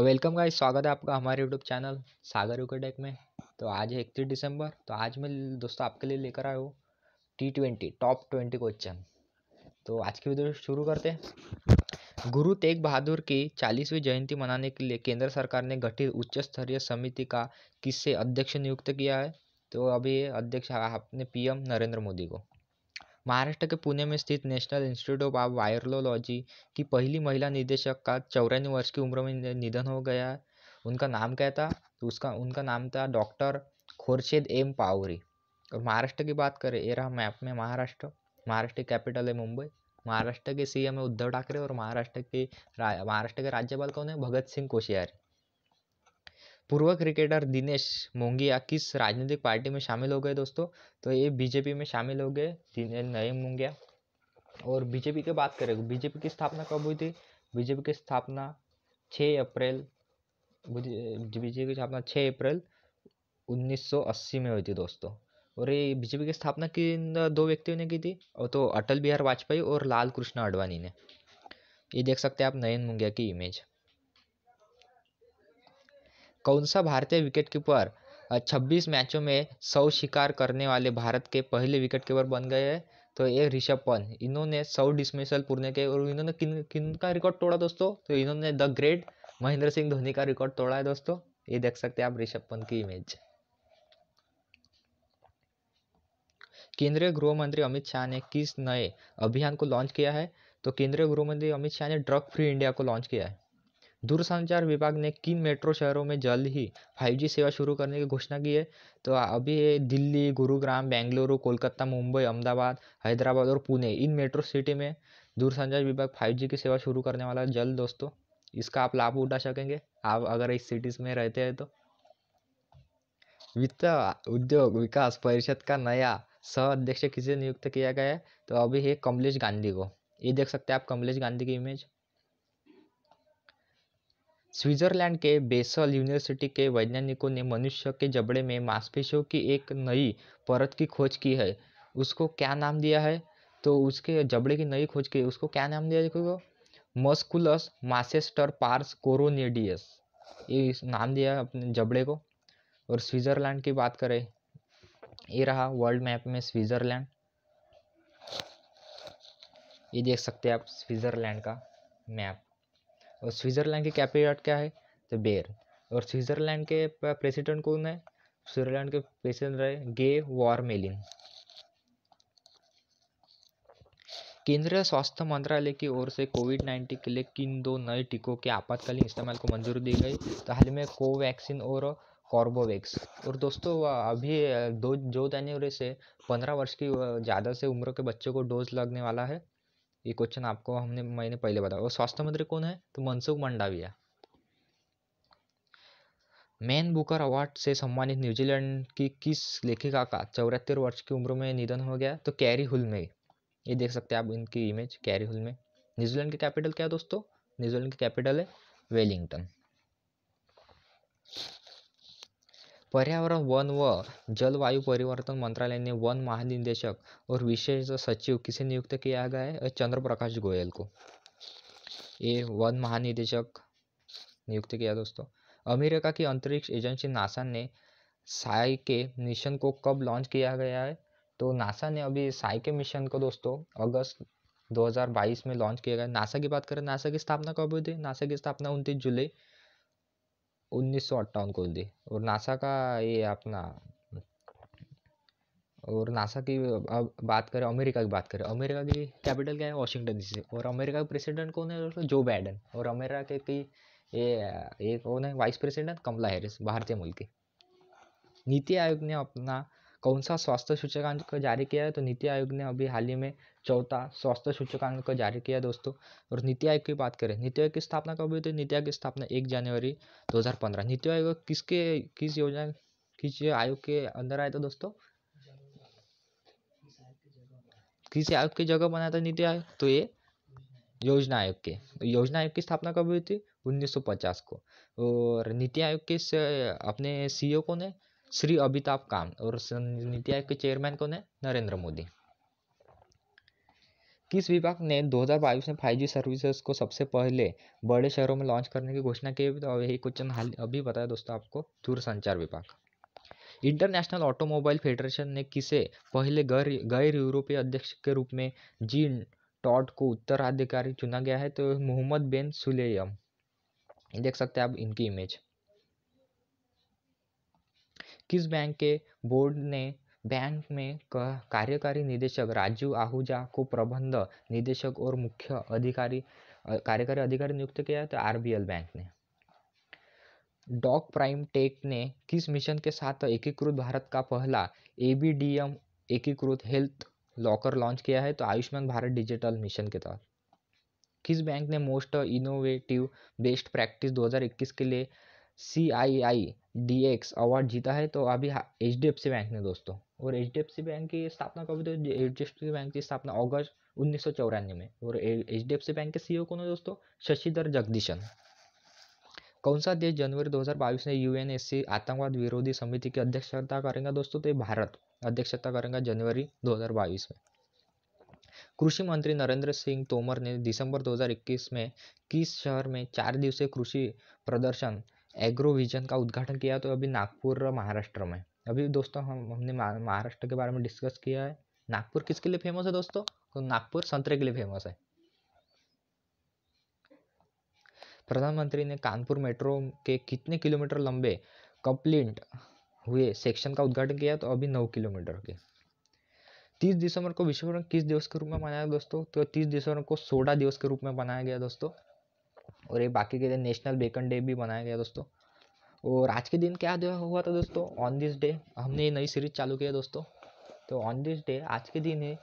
welcome guys स्वागत है आपका हमारे यूट्यूब चैनल सागर यूकेटेक में तो आज है इकतीस दिसंबर तो आज मैं दोस्तों आपके लिए लेकर आया हूँ T twenty top twenty question तो आज की वीडियो शुरू करते हैं गुरु तेग बहादुर की चालीसवीं जयंती मनाने के लिए केंद्र सरकार ने गठित उच्च स्तरीय समिति का किससे अध्यक्ष नियुक्त किया है तो अभी अध्यक्ष अपने पी नरेंद्र मोदी को महाराष्ट्र के पुणे में स्थित नेशनल इंस्टीट्यूट ऑफ वायरोलॉजी की पहली महिला निदेशक का चौरानवे वर्ष की उम्र में निधन हो गया उनका नाम क्या था तो उसका उनका नाम था डॉक्टर खोरशेद एम पावरी और महाराष्ट्र की बात करें ये रहा मैप में महाराष्ट्र महाराष्ट्र कैपिटल है मुंबई महाराष्ट्र के सीएम है उद्धव ठाकरे और महाराष्ट्र के महाराष्ट्र के राज्यपाल कौन है भगत सिंह कोश्यारी पूर्व क्रिकेटर दिनेश मोंगिया किस राजनीतिक पार्टी में शामिल हो गए दोस्तों तो ये बीजेपी में शामिल हो गए दिनेश नरेंद्र मोंगिया और बीजेपी की बात करें बीजेपी की स्थापना कब हुई थी बीजेपी की स्थापना छः अप्रैल बीजेपी की स्थापना छः अप्रैल 1980 में हुई थी दोस्तों और ये बीजेपी की स्थापना किन दो व्यक्तियों ने की थी और तो अटल बिहारी वाजपेयी और लाल कृष्ण अडवाणी ने ये देख सकते हैं आप नयन मुंगिया की इमेज कौन सा भारतीय विकेटकीपर छब्बीस मैचों में सौ शिकार करने वाले भारत के पहले विकेट कीपर बन गए हैं तो ये ऋषभ पंत इन्होंने सौ डिसमिसल पूर्ण किए और इन्होंने किन किन का रिकॉर्ड तोड़ा दोस्तों तो इन्होंने द ग्रेट महेंद्र सिंह धोनी का रिकॉर्ड तोड़ा है दोस्तों ये देख सकते हैं आप ऋषभ पंत की इमेज केंद्रीय गृह मंत्री अमित शाह ने किस नए अभियान को लॉन्च किया है तो केंद्रीय गृह मंत्री अमित शाह ने ड्रग फ्री इंडिया को लॉन्च किया है दूरसंचार विभाग ने किन मेट्रो शहरों में जल्द ही फाइव जी सेवा शुरू करने की घोषणा की है तो अभी दिल्ली गुरुग्राम बेंगलुरु कोलकाता मुंबई अहमदाबाद हैदराबाद और पुणे इन मेट्रो सिटी में दूरसंचार विभाग फाइव जी की सेवा शुरू करने वाला है जल्द दोस्तों इसका आप लाभ उठा सकेंगे आप अगर इस सिटीज़ में रहते हैं तो वित्त उद्योग विकास परिषद का नया सह अध्यक्ष किसे नियुक्त किया गया है तो अभी है कमलेश गांधी को ये देख सकते हैं आप कमलेश गांधी की इमेज स्विट्जरलैंड के बेसल यूनिवर्सिटी के वैज्ञानिकों ने मनुष्य के जबड़े में मांसपेशियों की एक नई परत की खोज की है उसको क्या नाम दिया है तो उसके जबड़े की नई खोज की उसको क्या नाम दिया देखो मस्कुलस मासेस्टर पार्स कोरोनेडियस ये नाम दिया अपने जबड़े को और स्विट्ज़रलैंड की बात करें ये रहा वर्ल्ड मैप में स्विट्ज़रलैंड ये देख सकते हैं आप स्विट्ज़रलैंड का मैप और स्विट्ज़रलैंड के कैपिटल क्या है तो बेर और स्विट्ज़रलैंड के प्रेसिडेंट कौन है स्विट्ज़रलैंड के प्रेसिडेंट रहे गे वॉर मेलिन केंद्रीय स्वास्थ्य मंत्रालय की ओर से कोविड नाइन्टीन के लिए किन दो नए टीकों के आपातकालीन इस्तेमाल को मंजूरी दी गई तो हाल ही में कोवैक्सीन और कॉर्बोवैक्स और दोस्तों अभी दो जो जनवरी से पंद्रह वर्ष की ज़्यादा से उम्र के बच्चों को डोज लगने वाला है ये क्वेश्चन आपको हमने मैंने पहले बताया और स्वास्थ्य मंत्री कौन है तो Mansukh Mandaviya Man Booker award से सम्मानित न्यूजीलैंड की किस लेखिका का चौहत्तर वर्ष की उम्र में निधन हो गया तो कैरी हुल में ये देख सकते हैं आप इनकी इमेज कैरी हुल में न्यूजीलैंड की कैपिटल क्या है दोस्तों न्यूजीलैंड की कैपिटल है वेलिंगटन पर्यावरण वन व जलवायु परिवर्तन मंत्रालय ने वन महानिदेशक और विशेष सचिव किसे नियुक्त किया गया है चंद्र प्रकाश गोयल को ये वन महानिदेशक नियुक्त किया दोस्तों अमेरिका की अंतरिक्ष एजेंसी नासा ने साई के मिशन को कब लॉन्च किया गया है तो नासा ने अभी साई के मिशन को दोस्तों अगस्त 2022 में लॉन्च किया गया नासा की बात करें नासा की स्थापना कब हुई थी नासा की स्थापना उनतीस जुलाई उन्नीस सौ अट्ठावन को दी और नासा का ये अपना और नासा की अब बात करें अमेरिका की बात करें अमेरिका की कैपिटल क्या है वाशिंगटन डीसी और अमेरिका के प्रेसिडेंट कौन है जो बाइडन और अमेरिका की ये ये कौन है वाइस प्रेसिडेंट कमला हैरिस भारतीय मुल्क की नीति आयोग ने अपना कौन सा स्वास्थ्य सूचकांक को जारी किया है तो नीति आयोग ने अभी हाल ही में चौथा स्वास्थ्य सूचकांक को जारी किया दोस्तों और नीति आयोग की बात करें नीति आयोग की स्थापना कब हुई थी नीति आयोग की स्थापना एक जनवरी 2015 नीति आयोग किसके किस योजना किस आयोग के अंदर आया था दोस्तों किस आयोग की जगह बनाया था नीति आयोग तो ये योजना आयोग के योजना आयोग की स्थापना कब हुई थी 1950 को और नीति आयोग के अपने सीईओ को ने श्री अमिताभ कांत और नीति आयोग के चेयरमैन कौन है नरेंद्र मोदी किस विभाग ने 2022 में 5G सर्विसेज को सबसे पहले बड़े शहरों में लॉन्च करने की घोषणा की तो यही क्वेश्चन हाल अभी बताया दोस्तों आपको दूरसंचार विभाग इंटरनेशनल ऑटोमोबाइल फेडरेशन ने किसे पहले गैर गैर यूरोपीय अध्यक्ष के रूप में जीन टॉड को उत्तराधिकारी चुना गया है तो मोहम्मद बेन सुलेयम देख सकते हैं आप इनकी इमेज किस बैंक के बोर्ड ने बैंक में कार्यकारी निदेशक राजीव आहूजा को प्रबंध निदेशक और मुख्य अधिकारी कार्यकारी अधिकारी नियुक्त किया तो आरबीएल बैंक ने डॉक प्राइम टेक ने किस मिशन के साथ एकीकृत भारत का पहला एबीडीएम एकीकृत हेल्थ लॉकर लॉन्च किया है तो आयुष्मान भारत डिजिटल मिशन के तहत किस बैंक ने मोस्ट इनोवेटिव बेस्ट प्रैक्टिस 2021 के लिए C I I D X award जीता है तो अभी H D F C bank ने दोस्तों और H D F C bank की स्थापना कभी तो H D F C bank की स्थापना अगस्त उन्नीस सौ चौरानवे में और H D F C bank के ओ e कौन है दोस्तों शशिधर जगदीशन कौन सा देश जनवरी बाईस में यू एन एस सी आतंकवाद विरोधी समिति की अध्यक्षता करेगा दोस्तों तो ये भारत अध्यक्षता करेंगे जनवरी दो हजार बाईस में कृषि मंत्री नरेंद्र सिंह तोमर ने दिसंबर 2021 में किस शहर में चार दिवसीय कृषि प्रदर्शन एग्रोविजन का उद्घाटन किया तो अभी नागपुर महाराष्ट्र में अभी दोस्तों हम हमने महाराष्ट्र के बारे में डिस्कस किया है नागपुर किसके लिए फेमस है दोस्तों तो नागपुर संतरे के लिए फेमस है प्रधानमंत्री ने कानपुर मेट्रो के कितने किलोमीटर लंबे कपलिंट हुए सेक्शन का उद्घाटन किया तो अभी नौ किलोमीटर के तीस दिसंबर को विश्व किस दिवस के रूप में मनाया दोस्तों तो तीस दिसंबर को सोडा दिवस के रूप में मनाया गया दोस्तों और ये बाकी के दिन नेशनल बेकन डे भी मनाया गया दोस्तों और आज के दिन क्या हुआ था दोस्तों ऑन दिस डे हमने ये नई सीरीज चालू किया दोस्तों तो ऑन दिस डे आज के दिन ही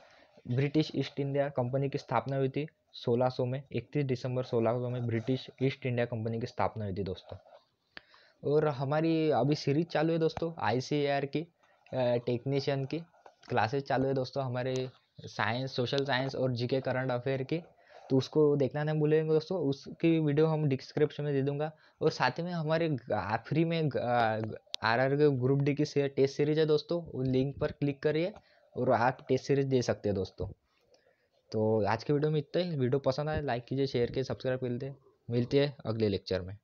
ब्रिटिश ईस्ट इंडिया कंपनी की स्थापना हुई थी 1600 में 31 दिसंबर 1600 में ब्रिटिश ईस्ट इंडिया कंपनी की स्थापना हुई थी दोस्तों और हमारी अभी सीरीज चालू है दोस्तों आई की टेक्नीशियन की क्लासेज चालू है दोस्तों हमारे साइंस सोशल साइंस और जी करंट अफेयर की तो उसको देखना नहीं भूलेंगे दोस्तों उसकी वीडियो हम डिस्क्रिप्शन में दे दूंगा और साथ ही में हमारे फ्री में आर आर ग्रुप डी की टेस्ट सीरीज है दोस्तों वो लिंक पर क्लिक करिए और आप टेस्ट सीरीज दे सकते हैं दोस्तों तो आज के वीडियो में इतना ही वीडियो पसंद आए लाइक कीजिए शेयर कीजिए सब्सक्राइब कर दे मिलते हैं अगले लेक्चर में